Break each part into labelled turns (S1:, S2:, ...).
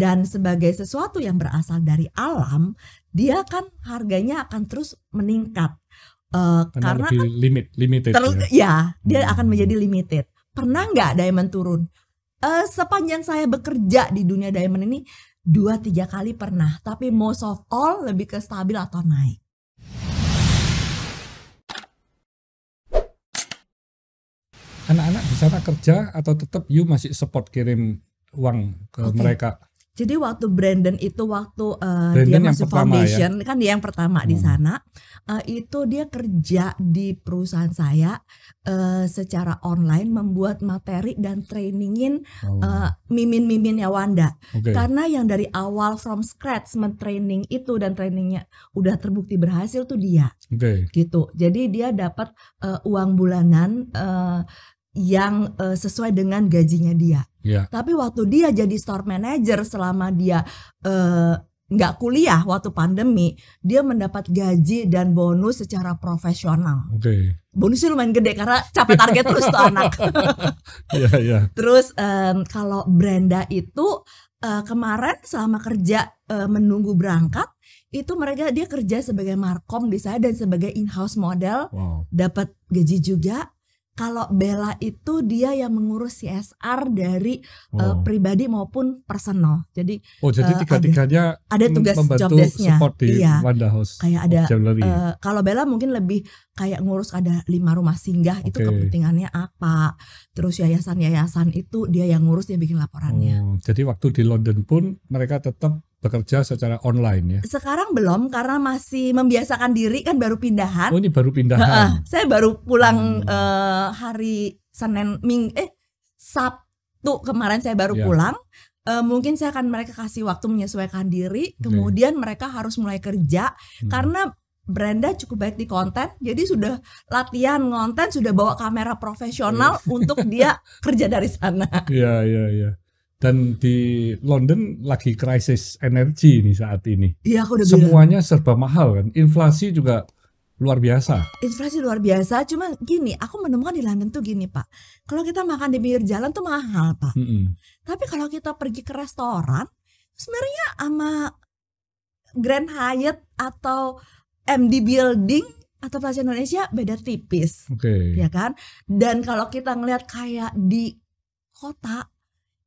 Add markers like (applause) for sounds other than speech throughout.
S1: dan sebagai sesuatu yang berasal dari alam, dia kan harganya akan terus meningkat. Uh, karena, karena kan
S2: limit, limited. Ter, ya. ya,
S1: dia akan hmm. menjadi limited. Pernah nggak diamond turun? Uh, sepanjang saya bekerja di dunia diamond ini dua tiga kali pernah, tapi most of all lebih ke stabil atau naik.
S2: Anak-anak di sana kerja atau tetap you masih support kirim uang ke okay. mereka?
S1: Jadi waktu Brandon itu waktu uh, Brandon dia masuk ya? foundation ya? kan dia yang pertama hmm. di sana uh, itu dia kerja di perusahaan saya uh, secara online membuat materi dan trainingin oh. uh, mimin-mimin ya Wanda. Okay. Karena yang dari awal from scratch mentraining itu dan trainingnya udah terbukti berhasil tuh dia. Okay. Gitu. Jadi dia dapat uh, uang bulanan uh, yang uh, sesuai dengan gajinya dia. Yeah. Tapi waktu dia jadi store manager selama dia eh, nggak uh, kuliah waktu pandemi, dia mendapat gaji dan bonus secara profesional. Oke. Okay. Bonusnya lumayan gede karena capai target terus tuh anak. (laughs) Iya iya. Terus um, kalau Brenda itu uh, kemarin selama kerja uh, menunggu berangkat itu mereka dia kerja sebagai markom di saya dan sebagai in-house model wow. dapat gaji juga kalau Bella itu dia yang mengurus CSR dari eh, wow. uh, pribadi maupun personal. Jadi Oh, jadi uh, tiga-tiganya ada, ada tugas membantu job desknya. support di iya. Wanda House. Kayak ada uh, kalau Bella mungkin lebih kayak ngurus ada lima rumah singgah okay. itu kepentingannya apa. Terus yayasan-yayasan itu dia yang ngurus dia bikin laporannya.
S2: Oh, jadi waktu di London pun mereka tetap bekerja secara online ya?
S1: Sekarang belum karena masih membiasakan diri kan baru pindahan. Oh ini
S2: baru pindahan.
S1: Saya baru pulang hmm. uh, hari Senin Ming eh Sabtu kemarin saya baru yeah. pulang. Uh, mungkin saya akan mereka kasih waktu menyesuaikan diri. Kemudian mereka harus mulai kerja hmm. karena Brenda cukup baik di konten, jadi sudah latihan konten, sudah bawa kamera profesional (laughs) untuk dia kerja dari sana.
S2: Iya, iya, iya dan di London lagi krisis energi ini saat ini. Iya, aku udah Semuanya bilang. serba mahal kan. Inflasi juga luar biasa.
S1: Inflasi luar biasa, cuma gini, aku menemukan di London tuh gini, Pak. Kalau kita makan di pinggir jalan tuh mahal, Pak. Mm -hmm. Tapi kalau kita pergi ke restoran, sebenarnya sama Grand Hyatt atau MD Building atau Plaza Indonesia beda tipis. Oke. Okay. Ya kan? Dan kalau kita ngelihat kayak di kota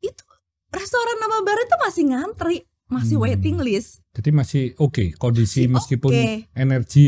S1: itu restoran nama baru itu masih ngantri masih hmm. waiting list.
S2: Jadi masih oke okay. kondisi masih meskipun okay. energi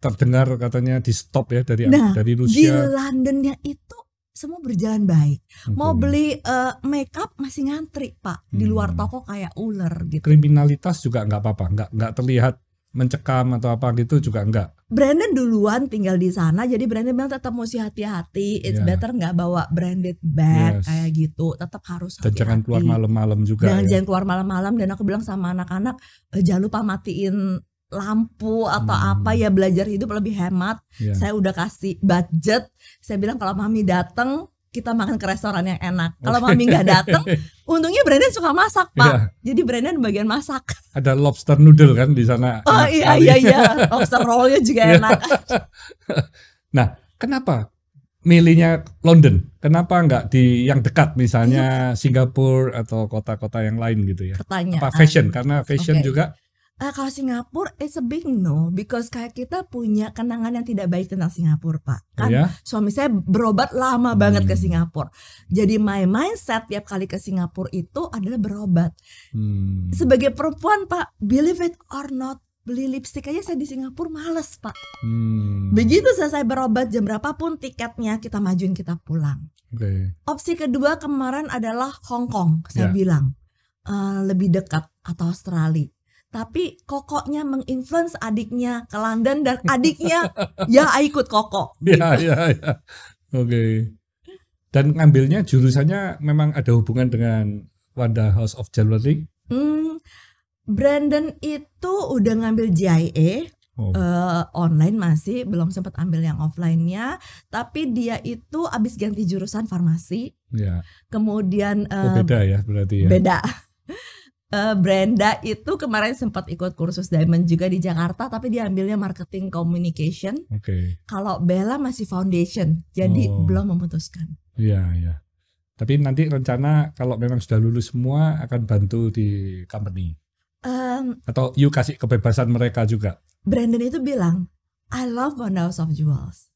S2: terdengar katanya di stop ya dari nah, dari Rusia. Di
S1: Londonnya itu semua berjalan baik.
S2: Okay. Mau beli
S1: uh, makeup masih ngantri pak di luar hmm. toko kayak ular gitu.
S2: Kriminalitas juga nggak apa-apa, nggak nggak terlihat mencekam atau apa gitu juga enggak.
S1: Brandon duluan tinggal di sana jadi Brandon bilang tetap mesti hati-hati. It's yeah. better nggak bawa branded bag yes. kayak gitu. Tetap harus hati-hati. Dan jangan keluar
S2: malam-malam juga. Dan ya. jangan
S1: keluar malam-malam dan aku bilang sama anak-anak eh, jangan lupa matiin lampu atau hmm. apa ya belajar hidup lebih hemat. Yeah. Saya udah kasih budget. Saya bilang kalau mami datang kita makan ke restoran yang enak. (laughs) Kalau mami nggak datang, untungnya Brandon suka masak pak. Yeah. Jadi Brandon bagian masak.
S2: Ada lobster noodle kan di sana. Oh iya, iya iya iya, (laughs) lobster rollnya juga iya. enak. (laughs) nah, kenapa milihnya London? Kenapa nggak di yang dekat misalnya iya. Singapura atau kota-kota yang lain gitu ya? Pertanyaan. Apa fashion? Karena fashion okay. juga
S1: Uh, kalau Singapura it's a big no because kayak kita punya kenangan yang tidak baik tentang Singapura pak oh kan yeah. suami saya berobat lama hmm. banget ke hmm. Singapura jadi my mindset tiap kali ke Singapura itu adalah berobat hmm. sebagai perempuan pak believe it or not beli lipstik aja saya di Singapura males pak
S2: hmm.
S1: begitu selesai berobat jam berapapun tiketnya kita majuin kita pulang okay. opsi kedua kemarin adalah Hong Kong saya yeah. bilang uh, lebih dekat atau Australia tapi kokoknya menginfluence adiknya ke London dan adiknya (laughs) ya ikut kokok. Iya (laughs) iya iya.
S2: Oke. Okay. Dan ngambilnya jurusannya memang ada hubungan dengan Wanda House of Jewelry?
S1: Hmm, Brandon itu udah ngambil JIA Oh. Uh, online masih belum sempat ambil yang offline-nya, tapi dia itu abis ganti jurusan farmasi. Ya. Kemudian uh, oh, beda ya
S2: berarti ya. Beda.
S1: Uh, Brenda itu kemarin sempat ikut kursus diamond juga di Jakarta, tapi dia ambilnya marketing communication. Oke. Okay. Kalau Bella masih foundation, jadi oh. belum memutuskan.
S2: Iya iya. Tapi nanti rencana kalau memang sudah lulus semua akan bantu di company. Um, Atau you kasih kebebasan mereka juga.
S1: Brandon itu bilang, I love One of Jewels.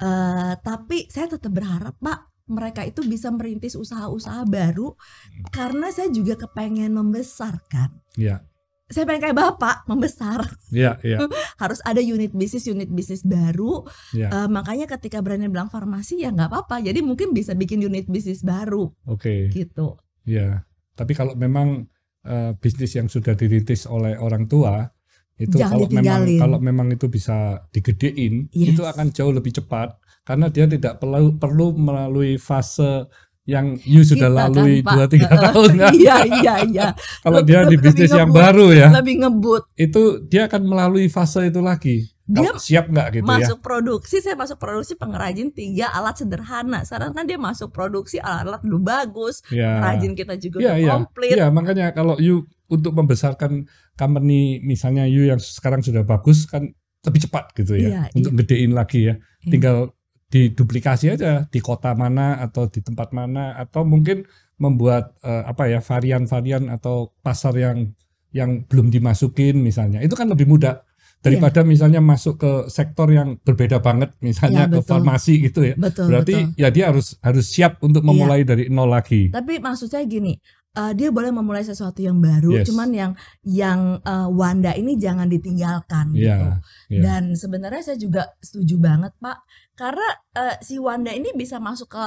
S1: Uh, tapi saya tetap berharap Pak mereka itu bisa merintis usaha-usaha baru hmm. karena saya juga kepengen membesarkan. Iya. Saya pengen kayak bapak membesar. Iya, iya. (laughs) Harus ada unit bisnis, unit bisnis baru. Ya. Uh, makanya ketika berani bilang farmasi ya nggak apa-apa. Jadi mungkin bisa bikin unit bisnis baru.
S2: Oke. Okay. Gitu. Iya. Tapi kalau memang uh, bisnis yang sudah dirintis oleh orang tua itu Jangan kalau memang kalau memang itu bisa digedein, yes. itu akan jauh lebih cepat karena dia tidak perlu perlu melalui fase yang you sudah lalui dua tiga uh, tahun kan? Iya iya iya. (laughs) Kalau dia di bisnis ngebut, yang baru ya, lebih ngebut. Itu dia akan melalui fase itu lagi. Dia siap nggak gitu masuk ya? Masuk
S1: produksi, saya masuk produksi pengrajin tiga alat sederhana. Sekarang kan dia masuk produksi alat-alat lu bagus, ya. rajin kita juga ya, ya. komplit. Iya
S2: makanya kalau you untuk membesarkan company misalnya you yang sekarang sudah bagus kan lebih cepat gitu ya, ya untuk ya. gedein lagi ya. Iya. Tinggal diduplikasi aja di kota mana atau di tempat mana atau mungkin membuat uh, apa ya varian-varian atau pasar yang yang belum dimasukin misalnya itu kan lebih mudah daripada yeah. misalnya masuk ke sektor yang berbeda banget misalnya yeah, ke farmasi gitu ya betul, berarti betul. ya dia harus harus siap untuk iya. memulai yeah. dari nol lagi
S1: tapi maksud saya gini uh, dia boleh memulai sesuatu yang baru, yes. cuman yang yang uh, Wanda ini jangan ditinggalkan yeah, gitu. Yeah. Dan sebenarnya saya juga setuju banget Pak, karena uh, si Wanda ini bisa masuk ke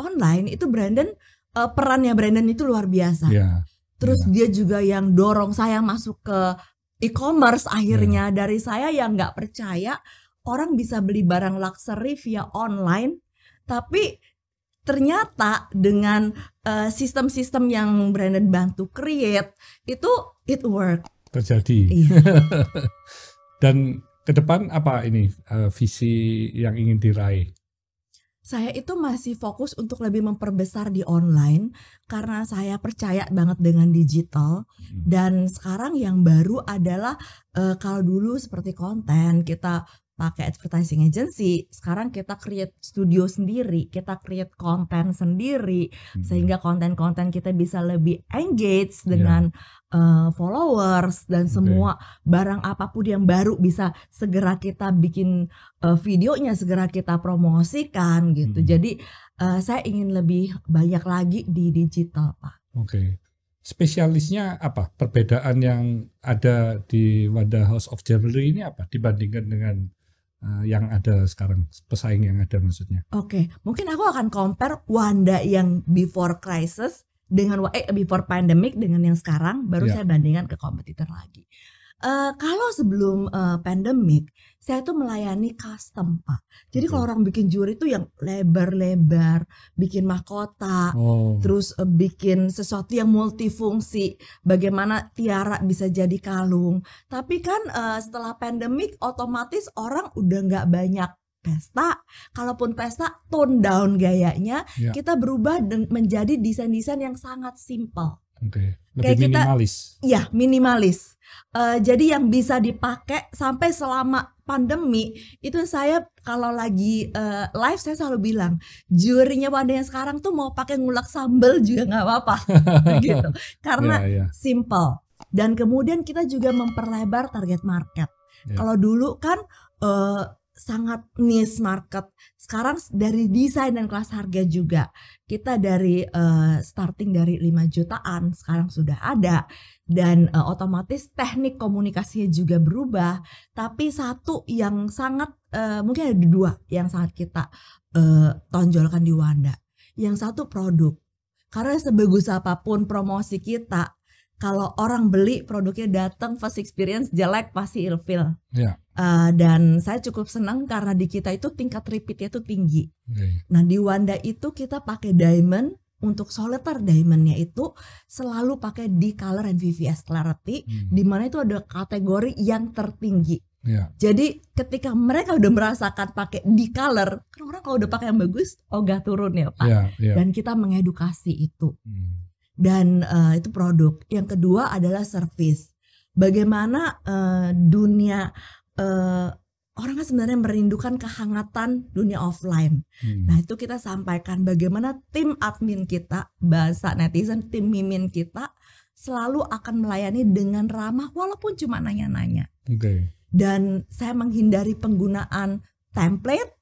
S1: online itu Brandon uh, perannya Brandon itu luar biasa. Yeah, Terus yeah. dia juga yang dorong saya masuk ke e-commerce akhirnya yeah. dari saya yang nggak percaya orang bisa beli barang luxury via online, tapi ternyata dengan eh, sistem-sistem uh, yang Brandon bantu create itu it work terjadi iya.
S2: (laughs) dan ke depan apa ini uh, visi yang ingin diraih
S1: saya itu masih fokus untuk lebih memperbesar di online karena saya percaya banget dengan digital hmm. dan sekarang yang baru adalah uh, kalau dulu seperti konten kita pakai advertising agency, sekarang kita create studio sendiri, kita create konten sendiri hmm. sehingga konten-konten kita bisa lebih engage iya. dengan yeah. uh, followers dan okay. semua barang apapun yang baru bisa segera kita bikin uh, videonya, segera kita promosikan gitu. Hmm. Jadi uh, saya ingin lebih banyak lagi di digital, Pak.
S2: Oke. Okay spesialisnya apa? Perbedaan yang ada di Wanda House of Jewelry ini apa dibandingkan dengan uh, yang ada sekarang, pesaing yang ada maksudnya.
S1: Oke, okay. mungkin aku akan compare Wanda yang before crisis dengan eh before pandemic dengan yang sekarang, baru yeah. saya bandingkan ke kompetitor lagi. Uh, kalau sebelum uh, eh, pandemik, saya tuh melayani custom pak. Jadi okay. kalau orang bikin juri itu yang lebar-lebar, bikin mahkota, oh. terus uh, bikin sesuatu yang multifungsi. Bagaimana tiara bisa jadi kalung. Tapi kan uh, setelah pandemik, otomatis orang udah nggak banyak pesta, kalaupun pesta tone down gayanya, yeah. kita berubah menjadi desain-desain yang sangat simple.
S2: Oke. Okay. Lebih kayak minimalis.
S1: Kita, minimalis. Uh, jadi yang bisa dipakai sampai selama pandemi itu saya kalau lagi uh, live saya selalu bilang jurinya pada yang sekarang tuh mau pakai ngulek sambel juga nggak apa-apa (laughs) gitu karena yeah, yeah. simple dan kemudian kita juga memperlebar target market. Yeah. Kalau dulu kan uh, sangat niche market. Sekarang dari desain dan kelas harga juga. Kita dari uh, starting dari 5 jutaan sekarang sudah ada dan uh, otomatis teknik komunikasinya juga berubah. Tapi satu yang sangat uh, mungkin ada dua yang sangat kita uh, tonjolkan di Wanda. Yang satu produk. Karena sebagus apapun promosi kita, kalau orang beli produknya datang first experience jelek pasti ilfil. Yeah. Uh, dan saya cukup senang karena di kita itu tingkat repeatnya itu tinggi. Okay. Nah di Wanda itu kita pakai diamond untuk solitaire diamondnya itu selalu pakai di color and VVS clarity, hmm. di mana itu ada kategori yang tertinggi. Yeah. Jadi ketika mereka udah merasakan pakai di color, kan orang kalau udah pakai yang bagus, oh gak turun ya
S2: pak. Yeah, yeah. Dan
S1: kita mengedukasi itu. Hmm. Dan uh, itu produk. Yang kedua adalah service. Bagaimana uh, dunia uh, orang kan sebenarnya merindukan kehangatan dunia offline. Hmm. Nah, itu kita sampaikan bagaimana tim admin kita, bahasa netizen, tim mimin kita selalu akan melayani dengan ramah walaupun cuma nanya-nanya. Okay. Dan saya menghindari penggunaan template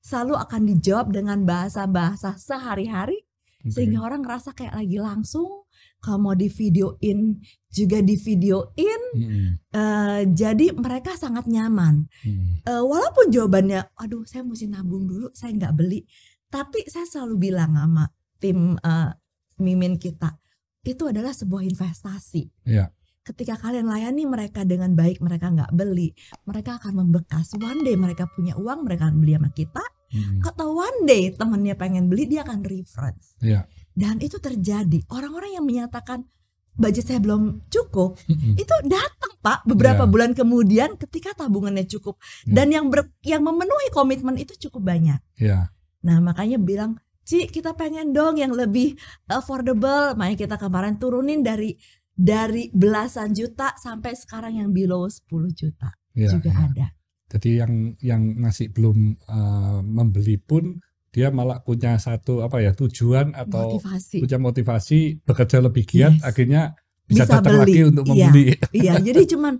S1: selalu akan dijawab dengan bahasa-bahasa sehari-hari okay. sehingga orang ngerasa kayak lagi langsung kalau mau di videoin juga di videoin hmm. uh, jadi mereka sangat nyaman hmm. uh, walaupun jawabannya aduh saya mesti nabung dulu saya nggak beli tapi saya selalu bilang sama tim uh, mimin kita itu adalah sebuah investasi ya. ketika kalian layani mereka dengan baik mereka nggak beli mereka akan membekas one day mereka punya uang mereka akan beli sama kita hmm. atau one day temennya pengen beli dia akan reference ya. Dan itu terjadi. Orang-orang yang menyatakan budget saya belum cukup, itu datang Pak beberapa yeah. bulan kemudian ketika tabungannya cukup yeah. dan yang ber, yang memenuhi komitmen itu cukup banyak. Yeah. Nah, makanya bilang, "Ci, kita pengen dong yang lebih affordable." Makanya kita kemarin turunin dari dari belasan juta sampai sekarang yang below 10 juta yeah, juga yeah. ada.
S2: Jadi yang yang masih belum uh, membeli pun dia malah punya satu apa ya tujuan atau motivasi. punya motivasi bekerja lebih giat yes. akhirnya bisa, bisa datang beli. lagi untuk iya, membeli. Iya, iya. (laughs)
S1: jadi cuman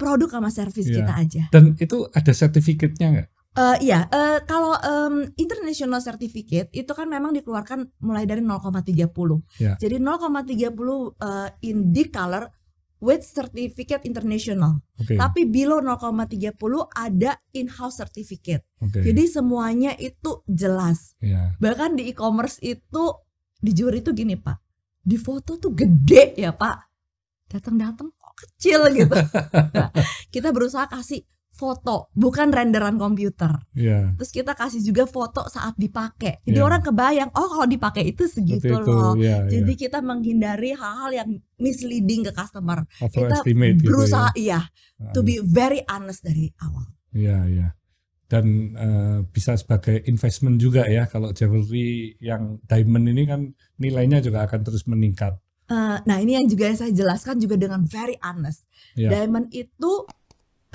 S1: produk sama servis iya. kita aja. Dan
S2: itu ada sertifikatnya nggak?
S1: Uh, iya, uh, kalau um, international certificate itu kan memang dikeluarkan mulai dari 0,30. Yeah. Iya. Jadi 0,30 uh, eh, in the color with certificate international. Okay. Tapi below 0,30 ada in-house certificate. Okay. Jadi semuanya itu jelas. Yeah. Bahkan di e-commerce itu di juri itu gini, Pak. Di foto tuh gede ya, Pak. Datang-datang kok kecil gitu. (laughs) nah, kita berusaha kasih foto bukan renderan komputer. Yeah. Terus kita kasih juga foto saat dipakai. Jadi yeah. orang kebayang oh kalau dipakai itu segitu itu, loh. Yeah, iya. Jadi yeah. kita menghindari hal-hal yang misleading ke customer. Kita berusaha gitu ya.
S2: iya to be
S1: nah. very honest dari awal.
S2: Iya yeah, iya. Yeah. Dan uh, bisa sebagai investment juga ya kalau jewelry yang diamond ini kan nilainya juga akan terus meningkat.
S1: Uh, nah ini yang juga saya jelaskan juga dengan very honest. Yeah. Diamond itu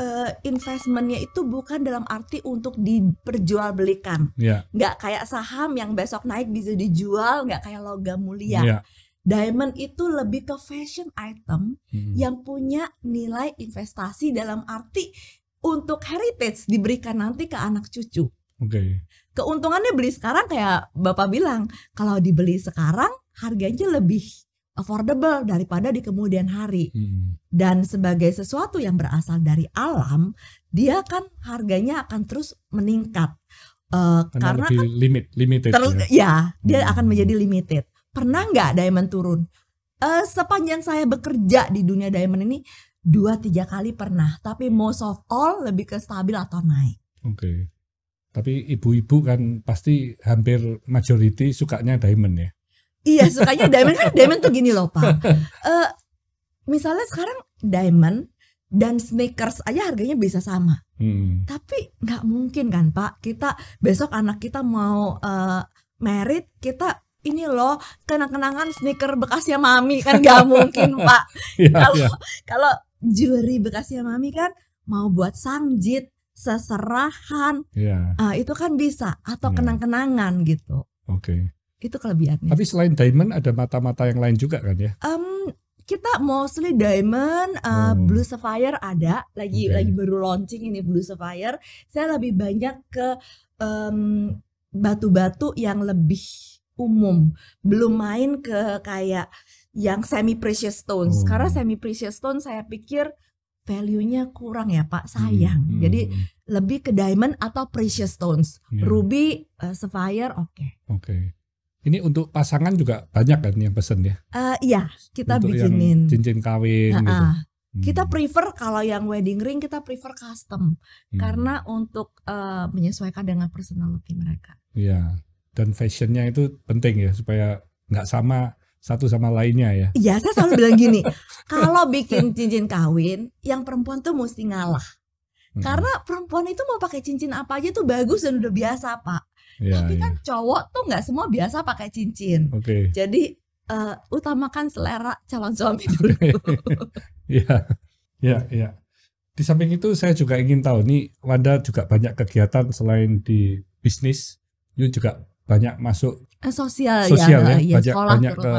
S1: uh, investmentnya itu bukan dalam arti untuk diperjualbelikan, yeah. nggak kayak saham yang besok naik bisa dijual, nggak kayak logam mulia. Yeah. Diamond itu lebih ke fashion item hmm. yang punya nilai investasi dalam arti untuk heritage diberikan nanti ke anak cucu. Oke. Okay. Keuntungannya beli sekarang kayak Bapak bilang, kalau dibeli sekarang harganya lebih affordable daripada di kemudian hari. Hmm. Dan sebagai sesuatu yang berasal dari alam, dia kan harganya akan terus meningkat. Uh, karena, karena kan
S2: limit, limited. Ter, ya. ya,
S1: dia hmm. akan menjadi limited. Pernah nggak diamond turun? Uh, sepanjang saya bekerja di dunia diamond ini dua tiga kali pernah, tapi most of all lebih ke stabil atau naik.
S2: Oke. Okay. Tapi ibu-ibu kan pasti hampir majority sukanya diamond ya. Iya sukanya diamond kan diamond tuh gini loh pak.
S1: Uh, (laughs) misalnya sekarang diamond dan sneakers aja harganya bisa sama. Hmm. Tapi nggak mungkin kan pak kita besok anak kita mau uh, merit kita ini loh kenang-kenangan sneaker bekasnya mami kan nggak (laughs) mungkin pak. (laughs)
S2: Iya, kalau yeah, yeah.
S1: kalau jewelry bekasnya mami kan mau buat sangjit seserahan yeah. Iya. uh, itu kan bisa atau yeah. kenang-kenangan gitu. Oke. Okay. Itu kelebihannya. Tapi
S2: selain diamond ada mata-mata yang lain juga kan ya?
S1: Um, kita mostly diamond, uh, oh. blue sapphire ada. Lagi okay. lagi baru launching ini blue sapphire. Saya lebih banyak ke batu batu-batu yang lebih umum. Belum main ke kayak yang semi precious stones. Oh. Karena hmm. semi precious stone saya pikir value-nya kurang ya, Pak. Hmm, Sayang. Hmm. Jadi lebih ke diamond atau precious stones. Yeah. Ruby, uh, sapphire oke. Okay.
S2: Oke. Okay. Ini untuk pasangan juga banyak kan yang pesen ya?
S1: Uh, iya, kita untuk bikinin
S2: cincin kawin nah, gitu. Hmm. kita
S1: prefer kalau yang wedding ring kita prefer custom hmm. karena untuk uh, menyesuaikan dengan personality mereka.
S2: Iya. Dan fashionnya itu penting ya supaya nggak sama satu sama lainnya ya. Iya, saya selalu bilang (laughs) gini,
S1: kalau bikin cincin kawin, yang perempuan tuh mesti ngalah. Hmm. Karena perempuan itu mau pakai cincin apa aja tuh bagus dan udah biasa, Pak yeah, tapi yeah. kan cowok tuh nggak semua biasa pakai cincin okay. jadi uh, utamakan selera calon suami (laughs) dulu
S2: ya ya ya di samping itu saya juga ingin tahu nih Wanda juga banyak kegiatan selain di bisnis you juga banyak masuk sosial, eh, sosial ya, ya, ya banyak sekolah banyak ke ke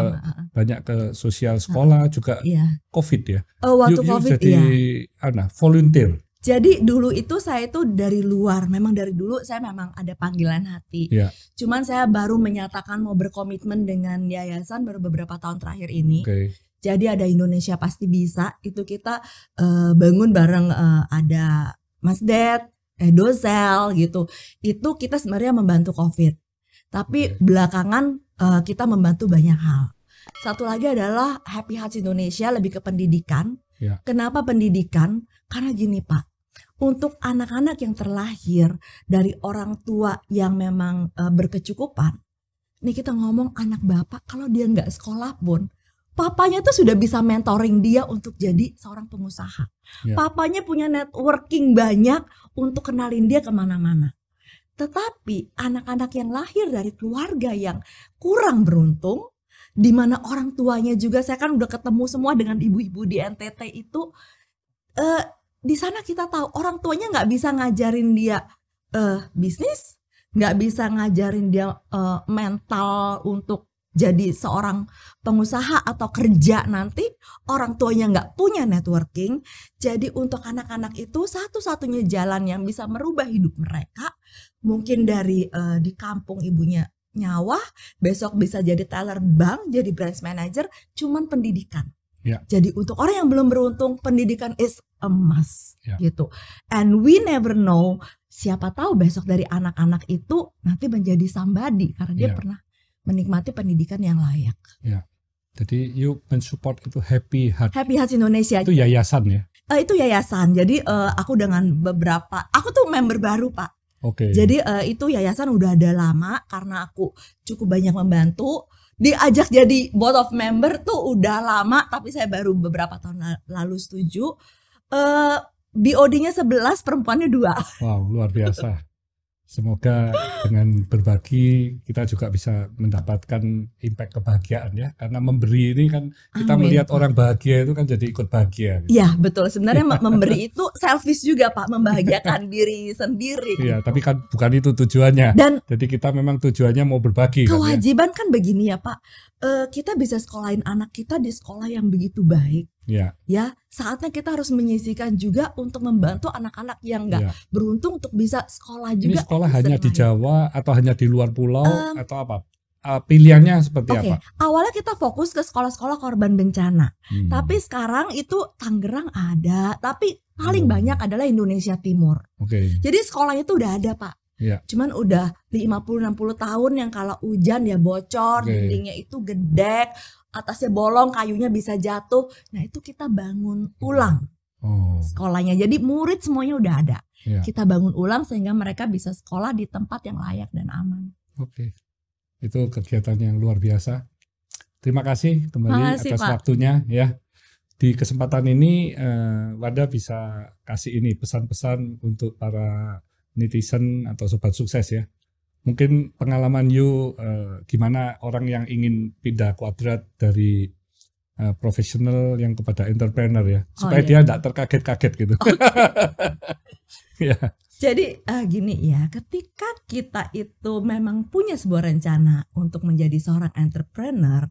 S2: banyak ke sosial sekolah juga ya. covid ya. Oh, waktu you, you covid jadi ya. Ana, volunteer
S1: jadi dulu itu saya itu dari luar, memang dari dulu saya memang ada panggilan hati. Yeah. Cuman saya baru menyatakan mau berkomitmen dengan yayasan baru beberapa tahun terakhir ini. Okay. Jadi ada Indonesia pasti bisa itu kita uh, bangun bareng uh, ada Mas Det, Edosel eh, gitu. Itu kita sebenarnya membantu COVID. Tapi okay. belakangan uh, kita membantu banyak hal. Satu lagi adalah Happy Hearts Indonesia lebih ke pendidikan. Yeah. Kenapa pendidikan? Karena gini Pak, untuk anak-anak yang terlahir dari orang tua yang memang uh, berkecukupan. Nih kita ngomong anak bapak kalau dia nggak sekolah pun, papanya tuh sudah bisa mentoring dia untuk jadi seorang pengusaha. Yeah. Papanya punya networking banyak untuk kenalin dia kemana-mana. Tetapi anak-anak yang lahir dari keluarga yang kurang beruntung, di mana orang tuanya juga saya kan udah ketemu semua dengan ibu-ibu di NTT itu, uh, di sana kita tahu orang tuanya nggak bisa ngajarin dia uh, bisnis, nggak bisa ngajarin dia uh, mental untuk jadi seorang pengusaha atau kerja nanti orang tuanya nggak punya networking jadi untuk anak-anak itu satu-satunya jalan yang bisa merubah hidup mereka mungkin dari uh, di kampung ibunya nyawa besok bisa jadi teller bank jadi branch manager cuman pendidikan ya. jadi untuk orang yang belum beruntung pendidikan is emas yeah. gitu. And we never know siapa tahu besok dari anak-anak itu nanti menjadi sambadi karena dia yeah. pernah menikmati pendidikan yang layak.
S2: Yeah. Jadi you mensupport itu Happy Heart.
S1: Happy Heart Indonesia. Itu
S2: yayasan ya?
S1: Uh, itu yayasan. Jadi uh, aku dengan beberapa, aku tuh member baru pak. Oke. Okay. Jadi uh, itu yayasan udah ada lama karena aku cukup banyak membantu diajak jadi board of member tuh udah lama tapi saya baru beberapa tahun lalu setuju uh, eh, BOD-nya 11, perempuannya dua.
S2: Wow, luar biasa. Semoga dengan berbagi kita juga bisa mendapatkan impact kebahagiaan ya. Karena memberi ini kan kita Amin. melihat orang bahagia itu kan jadi ikut bahagia. Gitu.
S1: Iya, betul. Sebenarnya memberi itu selfish juga Pak, membahagiakan (laughs) diri sendiri. Iya, tapi
S2: kan bukan itu tujuannya. Dan jadi kita memang tujuannya mau berbagi. Kewajiban
S1: kan, ya? kan begini ya Pak. E, kita bisa sekolahin anak kita di sekolah yang begitu baik Yeah. Ya, saatnya kita harus menyisihkan juga untuk membantu anak-anak yang nggak yeah. beruntung untuk bisa sekolah juga. Ini
S2: sekolah hanya di Jawa atau hanya di luar pulau um, atau apa? uh, pilihannya seperti okay. apa?
S1: Awalnya kita fokus ke sekolah-sekolah korban bencana, hmm. tapi sekarang itu Tangerang ada, tapi paling hmm. banyak adalah Indonesia Timur. Okay. Jadi sekolahnya itu udah ada pak. Ya. Cuman udah 50-60 tahun yang kalau hujan ya bocor, okay. dindingnya itu gedek, atasnya bolong, kayunya bisa jatuh. Nah, itu kita bangun ulang. Oh. Sekolahnya. Jadi murid semuanya udah ada. Yeah. Kita bangun ulang sehingga mereka bisa sekolah di tempat yang layak dan aman.
S2: Oke. Okay. Itu kegiatan yang luar biasa. Terima kasih kembali Makasih, atas Pak. waktunya ya. Di kesempatan ini eh, Wada bisa kasih ini pesan-pesan untuk para netizen atau sobat sukses ya mungkin pengalaman you uh, gimana orang yang ingin pindah kuadrat dari uh, profesional yang kepada entrepreneur ya oh, supaya iya, iya. Gitu. oh, iya. dia tidak terkaget-kaget gitu. Okay. ya.
S1: Jadi uh, gini ya, ketika kita itu memang punya sebuah rencana untuk menjadi seorang entrepreneur,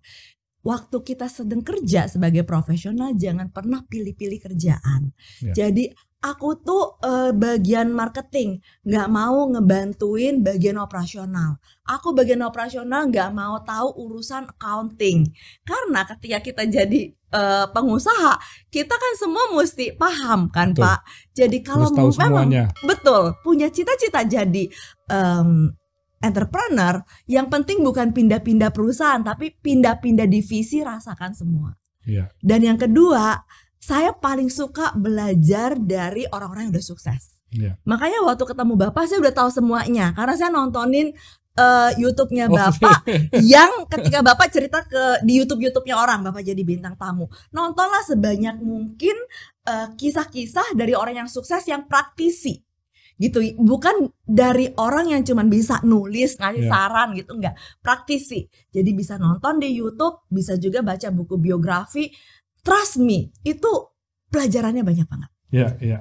S1: waktu kita sedang kerja sebagai profesional jangan pernah pilih-pilih kerjaan. Ya. Jadi aku tuh uh, bagian marketing nggak mau ngebantuin bagian operasional aku bagian operasional nggak mau tahu urusan accounting karena ketika kita jadi uh, pengusaha kita kan semua mesti paham kan betul. pak jadi kalau tahu memang semuanya. betul punya cita-cita jadi um, entrepreneur yang penting bukan pindah-pindah perusahaan tapi pindah-pindah divisi rasakan semua ya. dan yang kedua saya paling suka belajar dari orang-orang yang udah sukses. Yeah. Makanya waktu ketemu bapak saya udah tahu semuanya karena saya nontonin uh, YouTube-nya oh, bapak okay. Iya. (laughs) yang ketika bapak cerita ke di YouTube-YouTube-nya orang bapak jadi bintang tamu. Nontonlah sebanyak mungkin kisah eh, kisah-kisah dari orang yang sukses yang praktisi gitu bukan dari orang yang cuman bisa nulis ngasih yeah. saran gitu enggak praktisi jadi bisa nonton di YouTube bisa juga baca buku biografi trust me itu pelajarannya banyak banget.
S2: Ya, ya.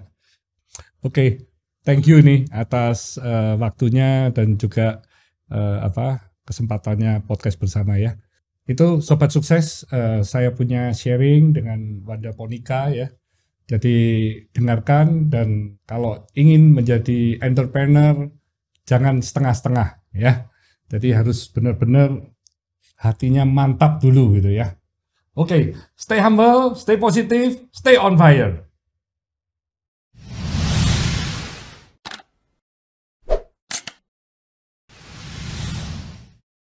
S2: Oke, thank you nih atas uh, waktunya dan juga uh, apa kesempatannya podcast bersama ya. Itu sobat sukses, uh, saya punya sharing dengan Wanda Ponika ya. Jadi dengarkan dan kalau ingin menjadi entrepreneur jangan setengah-setengah ya. Jadi harus benar-benar hatinya mantap dulu gitu ya. Oke, okay, stay humble, stay positive, stay on fire.